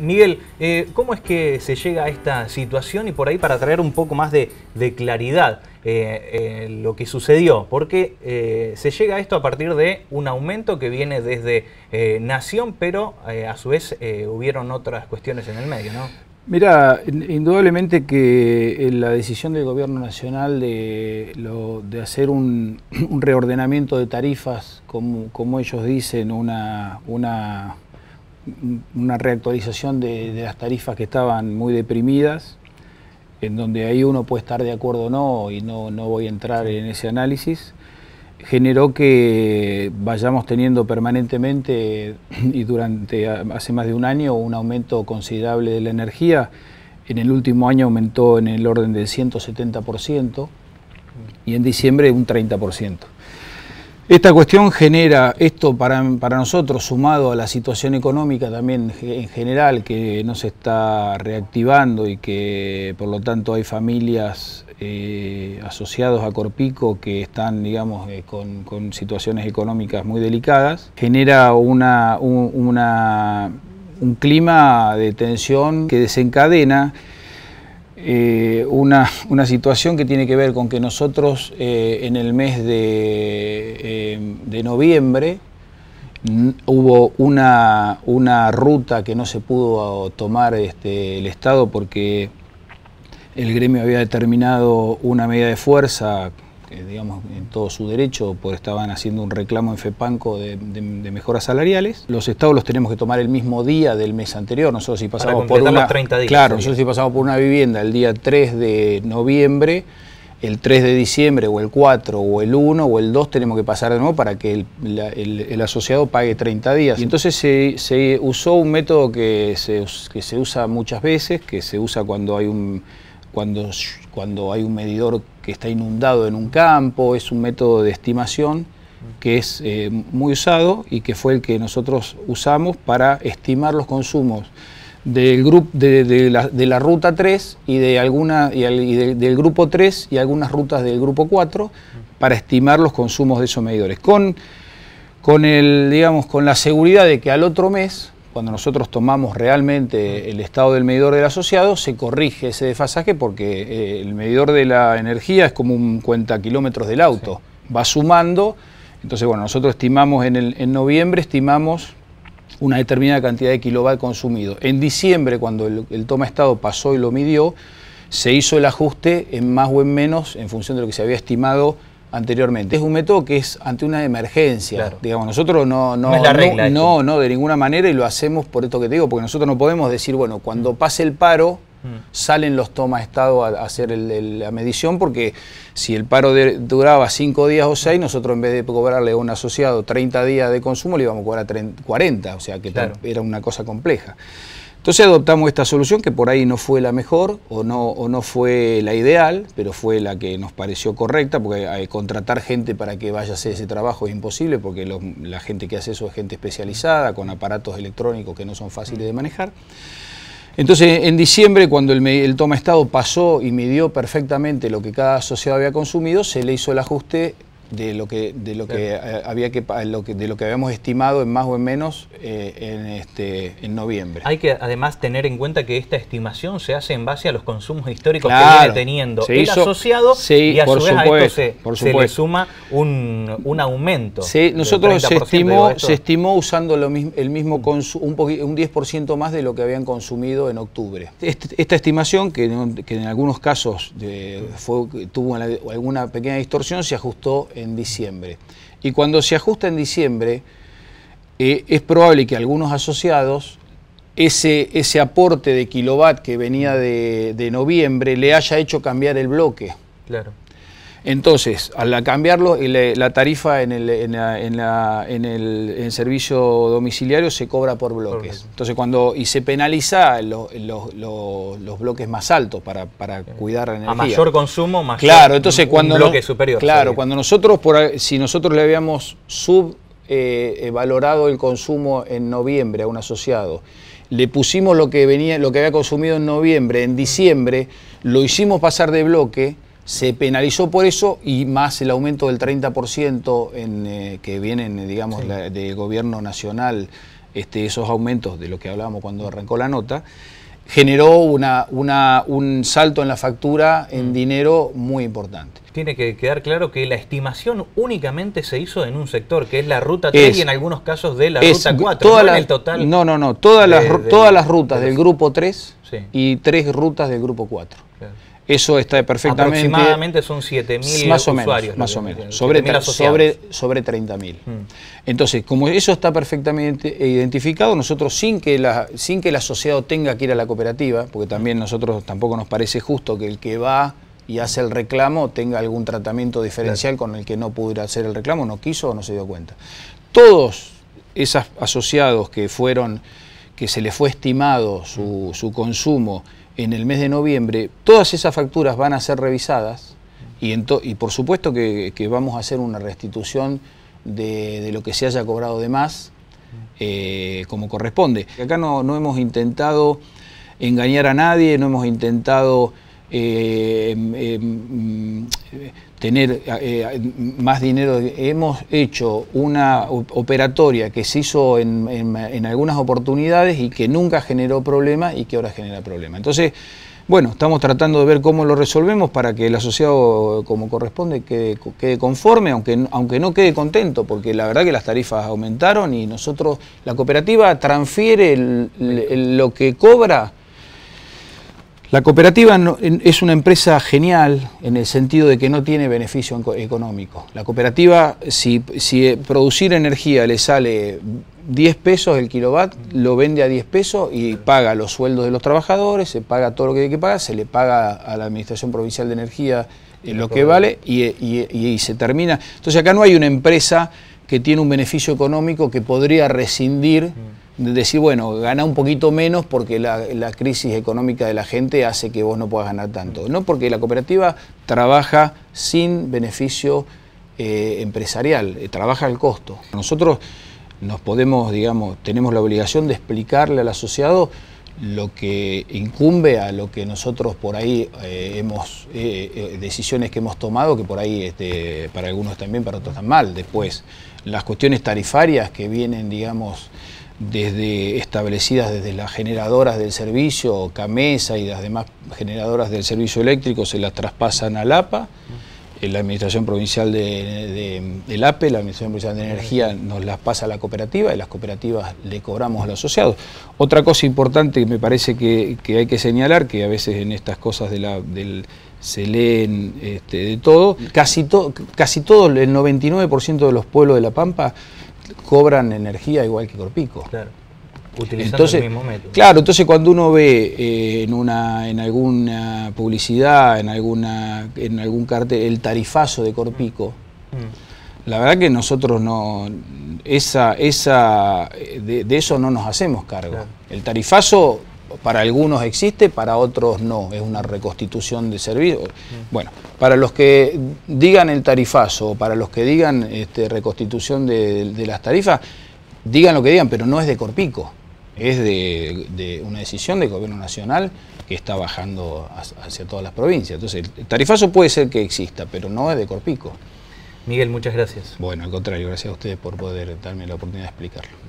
Miguel, eh, ¿cómo es que se llega a esta situación y por ahí para traer un poco más de, claridad eh, eh, lo que sucedió? Porque se llega a esto a partir de un aumento que viene desde Nación, pero a su vez hubieron otras cuestiones en el medio, ¿no? Mira, indudablemente que la decisión del Gobierno Nacional de, hacer un, reordenamiento de tarifas, como, ellos dicen, una una reactualización de, las tarifas que estaban muy deprimidas, en donde ahí uno puede estar de acuerdo o no, y no, no voy a entrar en ese análisis, generó que vayamos teniendo permanentemente y durante hace más de un año un aumento considerable de la energía. En el último año aumentó en el orden del 170% y en diciembre un 30%. Esta cuestión genera, esto para, nosotros, sumado a la situación económica también en general, que no se está reactivando y que por lo tanto hay familias asociadas eh, asociados a Corpico que están, digamos, eh, con, situaciones económicas muy delicadas, genera una, un clima de tensión que desencadena eh, una, situación que tiene que ver con que nosotros eh, en el mes de, eh, noviembre hubo una, una, ruta que no se pudo tomar este, el Estado porque el gremio había determinado una medida de fuerza digamos, en todo su derecho, porque estaban haciendo un reclamo en FEPANCO de, mejoras salariales. Los estados los tenemos que tomar el mismo día del mes anterior. Nosotros si pasamos por una, 30 claro, nosotros si pasamos por una vivienda el día 3 de noviembre, el 3 de diciembre o el 4 o el 1 o el 2 tenemos que pasar de nuevo para que el, asociado pague 30 días. Y entonces se, usó un método que que se usa muchas veces, que se usa cuando hay un cuando, cuando hay un medidor que está inundado en un campo, es un método de estimación que es eh, muy usado y que fue el que nosotros usamos para estimar los consumos del grupo de, la, ruta 3 y de alguna y del grupo 3 y algunas rutas del grupo 4 para estimar los consumos de esos medidores con, el digamos con la seguridad de que al otro mes cuando nosotros tomamos realmente el estado del medidor del asociado, se corrige ese desfasaje porque eh, el medidor de la energía es como un cuenta kilómetros del auto, va sumando. Entonces, bueno, nosotros estimamos en, noviembre, estimamos una determinada cantidad de kilovatios consumido. En diciembre, cuando el, el, toma estado pasó y lo midió, se hizo el ajuste en más o en menos en función de lo que se había estimado anteriormente. Es un método que es ante una emergencia. Digamos, nosotros no, no, no, no, no, de ninguna manera y lo hacemos por esto que te digo, porque nosotros no podemos decir, bueno, cuando mm. pase el paro, mm. salen los toma estado a, hacer la medición, porque si el paro duraba cinco días o seis, nosotros en vez de cobrarle a un asociado 30 días de consumo, le íbamos a cobrar 30, 40, o sea que era una cosa compleja. Entonces adoptamos esta solución que por ahí no fue la mejor o no, no fue la ideal, pero fue la que nos pareció correcta, porque eh, contratar gente para que vaya a hacer ese trabajo es imposible, porque la gente que hace eso es gente especializada, con aparatos electrónicos que no son fáciles de manejar. Entonces, en diciembre, cuando el, el, toma estado pasó y midió perfectamente lo que cada asociado había consumido, se le hizo el ajuste de lo que de lo que eh, había que de lo que habíamos estimado en más o en menos eh, en este en noviembre. Hay que además tener en cuenta que esta estimación se hace en base a los consumos históricos que viene teniendo el asociado y a su vez a esto se, le suma un, aumento. Sí, nosotros se estimó usando lo mismo, el mismo un, 10% más de lo que habían consumido en octubre. Este, esta estimación que, en algunos casos tuvo alguna pequeña distorsión se ajustó en diciembre. Y cuando se ajusta en diciembre, eh, es probable que algunos asociados ese, ese, aporte de kilovat que venía de, de, noviembre le haya hecho cambiar el bloque. Claro. Entonces, al cambiarlo, la tarifa en el, en en el, servicio domiciliario se cobra por bloques. Entonces, cuando y se penaliza los, bloques más altos para, para cuidar la energía. A mayor consumo, más claro. Entonces, cuando bloque superior. Claro, cuando nosotros por, si nosotros le habíamos sub eh, eh, valorado el consumo en noviembre a un asociado le pusimos lo que venía, lo que había consumido en noviembre, en mm. diciembre, lo hicimos pasar de bloque se penalizó por eso y más el aumento del 30% eh, que vienen, eh, digamos, del gobierno nacional, este, esos aumentos de lo que hablábamos cuando arrancó la nota, generó una, un salto en la factura en mm. dinero muy importante. Tiene que quedar claro que la estimación únicamente se hizo en un sector, que es la ruta 3 y en algunos casos de la ruta 4, toda no el total. No, no, no, todas, las, todas las rutas del grupo 3 y tres rutas del grupo 4. Eso está perfectamente. Aproximadamente son 7.000 más usuarios. más o menos. Sobre, sobre, sobre 30.000. Mm. Entonces, como eso está perfectamente identificado, nosotros sin que, la, sin que el asociado tenga que ir a la cooperativa, porque también nosotros tampoco nos parece justo que el que va y hace el reclamo tenga algún tratamiento diferencial con el que no pudiera hacer el reclamo, no quiso o no se dio cuenta. Todos esos asociados que fueron, que se les fue estimado su, su consumo en el mes de noviembre, todas esas facturas van a ser revisadas y, por supuesto que, vamos a hacer una restitución de, lo que se haya cobrado de más eh, como corresponde. Acá no, hemos intentado engañar a nadie, no hemos intentado... Eh, em, em, tener eh, eh, más dinero. Hemos hecho una operatoria que se hizo en, algunas oportunidades y que nunca generó problema y que ahora genera problema. Entonces, bueno, estamos tratando de ver cómo lo resolvemos para que el asociado, como corresponde, quede, quede conforme, aunque, aunque no quede contento, porque la verdad que las tarifas aumentaron y nosotros, la cooperativa transfiere lo que cobra la cooperativa es una empresa genial en el sentido de que no tiene beneficio económico. La cooperativa, si, eh, producir energía le sale 10 pesos el kilowatt, lo vende a 10 pesos y paga los sueldos de los trabajadores, se paga todo lo que hay que pagar, se le paga a la Administración Provincial de Energía eh, lo que vale y, eh, y, y se termina. Entonces acá no hay una empresa que tiene un beneficio económico que podría rescindir mm decir, bueno, gana un poquito menos porque la, crisis económica de la gente hace que vos no puedas ganar tanto. No, porque la cooperativa trabaja sin beneficio eh, empresarial, eh, trabaja al costo. Nosotros nos podemos, digamos, tenemos la obligación de explicarle al asociado lo que incumbe a lo que nosotros por ahí eh, hemos, decisiones que hemos tomado, que por ahí este, para algunos también, para otros están mal. Después, las cuestiones tarifarias que vienen, digamos, desde establecidas desde las generadoras del servicio, Camesa y las demás generadoras del servicio eléctrico se las traspasan al APA. Eh, la Administración Provincial de, del APE, la Administración Provincial de Energía, nos las pasa a la cooperativa y las cooperativas le cobramos a los asociados. Otra cosa importante que me parece que, hay que señalar, que a veces en estas cosas del, se leen este, de todo, casi, casi todo, el 99% de los pueblos de La Pampa cobran energía igual que Corpico. Claro. Utilizando entonces, el mismo método. Claro, entonces cuando uno ve eh, en una en alguna publicidad, en alguna en algún cartel el tarifazo de Corpico, mm. la verdad que nosotros no esa esa eh, de, eso no nos hacemos cargo. El tarifazo para algunos existe, para otros no. Es una reconstitución de servicios. Mm. Bueno, para los que digan el tarifazo, para los que digan este, reconstitución de, las tarifas, digan lo que digan, pero no es de Corpico. Es de, de una decisión del Gobierno Nacional que está bajando hacia todas las provincias. Entonces, el tarifazo puede ser que exista, pero no es de Corpico. Miguel, muchas gracias. Bueno, al contrario, gracias a ustedes por poder darme la oportunidad de explicarlo.